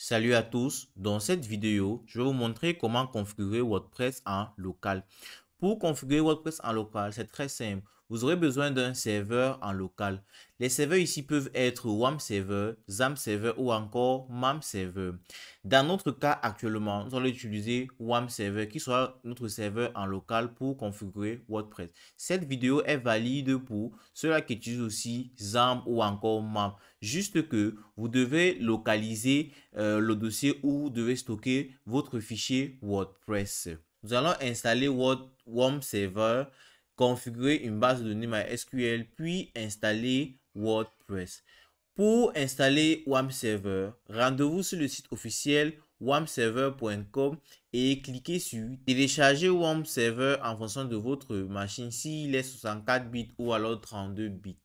Salut à tous, dans cette vidéo, je vais vous montrer comment configurer WordPress en local. Pour configurer WordPress en local, c'est très simple vous aurez besoin d'un serveur en local. Les serveurs ici peuvent être WAM Server, ZAM Server ou encore MAM Server. Dans notre cas actuellement, nous allons utiliser WAM Server qui sera notre serveur en local pour configurer WordPress. Cette vidéo est valide pour ceux qui utilisent aussi ZAM ou encore MAM. Juste que vous devez localiser euh, le dossier où vous devez stocker votre fichier WordPress. Nous allons installer Server configurer une base de données MySQL, puis installer WordPress. Pour installer WAM Server, rendez-vous sur le site officiel wamserver.com et cliquez sur télécharger WAM Server en fonction de votre machine s'il est 64 bits ou alors 32 bits.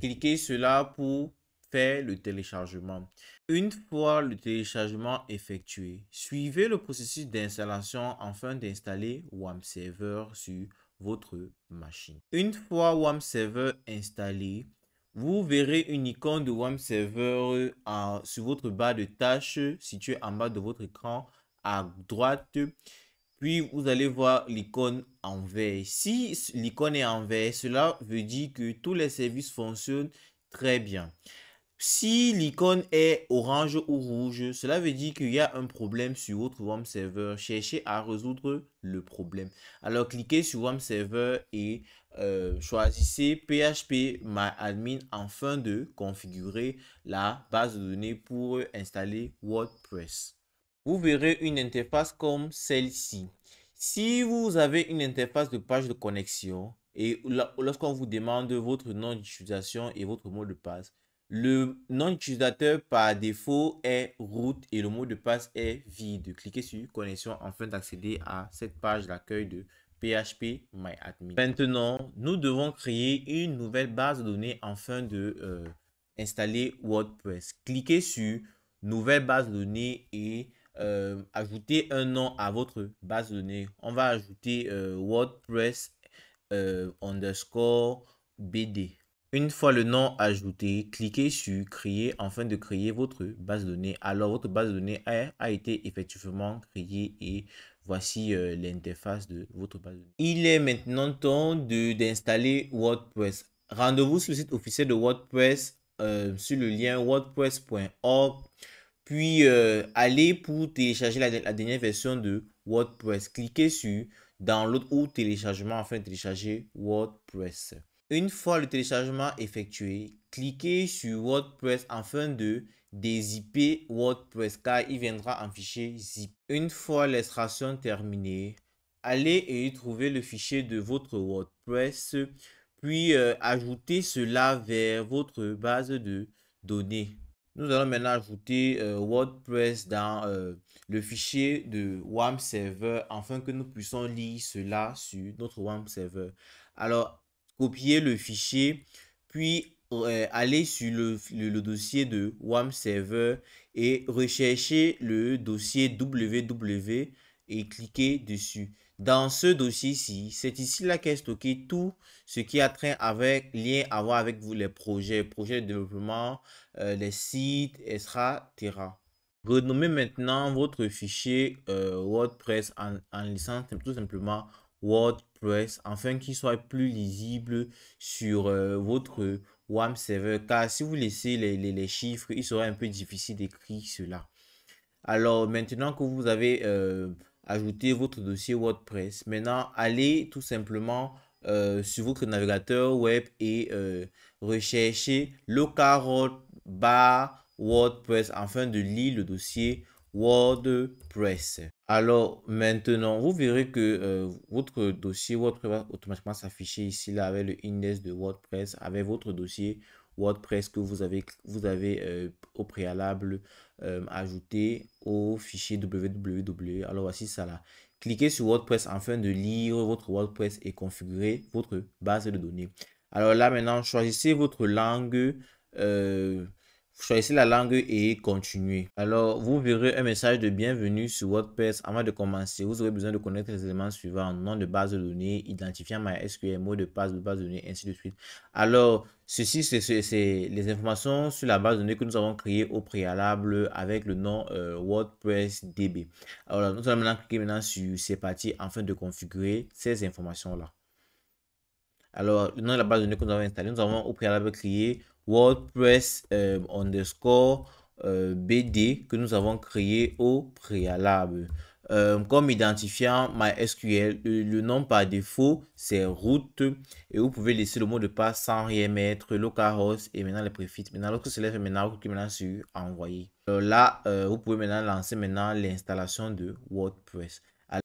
Cliquez cela pour faire le téléchargement. Une fois le téléchargement effectué, suivez le processus d'installation afin d'installer WAM Server sur votre machine. Une fois WAM Server installé, vous verrez une icône de WAM Server euh, sur votre barre de tâches située en bas de votre écran à droite. Puis vous allez voir l'icône en vert. Si l'icône est en vert, cela veut dire que tous les services fonctionnent très bien. Si l'icône est orange ou rouge, cela veut dire qu'il y a un problème sur votre WAM Server. Cherchez à résoudre le problème. Alors cliquez sur WAM Server et euh, choisissez PHP MyAdmin afin de configurer la base de données pour installer WordPress. Vous verrez une interface comme celle-ci. Si vous avez une interface de page de connexion et lorsqu'on vous demande votre nom d'utilisation et votre mot de passe, le nom utilisateur par défaut est root » et le mot de passe est vide. Cliquez sur connexion afin d'accéder à cette page d'accueil de PHP MyAdmin. Maintenant, nous devons créer une nouvelle base de données afin de euh, installer WordPress. Cliquez sur nouvelle base de données et euh, ajoutez un nom à votre base de données. On va ajouter euh, WordPress underscore BD. Une fois le nom ajouté, cliquez sur Créer afin de créer votre base de données. Alors, votre base de données a, été effectivement créée et voici euh, l'interface de votre base de données. Il est maintenant temps d'installer WordPress. Rendez-vous sur le site officiel de WordPress euh, sur le lien wordpress.org. Puis, euh, allez pour télécharger la, dernière version de WordPress. Cliquez sur Download ou téléchargement afin de télécharger WordPress. Une fois le téléchargement effectué, cliquez sur WordPress afin de dézipper WordPress car il viendra en fichier zip. Une fois l'extraction terminée, allez et trouvez le fichier de votre WordPress, puis euh, ajoutez cela vers votre base de données. Nous allons maintenant ajouter euh, WordPress dans euh, le fichier de WAM Server afin que nous puissions lire cela sur notre WAM Server. Alors, copier le fichier, puis euh, aller sur le, le, dossier de WAM Server et rechercher le dossier www et cliquer dessus. Dans ce dossier-ci, c'est ici là qu'est stocké tout ce qui a trait avec, lien à avec vous, les projets, projets de développement, euh, les sites, etc. Renommez maintenant votre fichier euh, WordPress en, en lisant tout simplement WordPress afin qu'il soit plus lisible sur euh, votre WAM server car si vous laissez les, chiffres, il sera un peu difficile d'écrire cela. Alors maintenant que vous avez euh, ajouté votre dossier WordPress, maintenant allez tout simplement euh, sur votre navigateur web et recherchez local bar WordPress afin de lire le dossier WordPress. Alors maintenant, vous verrez que euh, votre dossier WordPress va automatiquement s'afficher ici là avec le index de WordPress, avec votre dossier WordPress que vous avez, vous avez euh, au préalable euh, ajouté au fichier www. Alors voici ça là. Cliquez sur WordPress afin de lire votre WordPress et configurer votre base de données. Alors là maintenant, choisissez votre langue. Choisissez la langue et continuez. Alors, vous verrez un message de bienvenue sur WordPress. Avant de commencer, vous aurez besoin de connaître les éléments suivants. Nom de base de données, identifiant MySQL, mot de passe de base de données, ainsi de suite. Alors, ceci, c'est les informations sur la base de données que nous avons créée au préalable avec le nom euh, WordPress DB. Alors, nous allons maintenant cliquer maintenant sur ces parties afin de configurer ces informations-là. Alors, le nom de la base de données que nous avons installée, nous avons au préalable créé WordPress euh, underscore euh, BD que nous avons créé au préalable. Euh, comme identifiant MySQL, le nom par défaut c'est route et vous pouvez laisser le mot de passe sans rien mettre, localhost et maintenant les préfixes. Maintenant, lorsque c'est fait, maintenant vous cliquez maintenant sur envoyer. là, vous pouvez maintenant lancer maintenant l'installation de WordPress.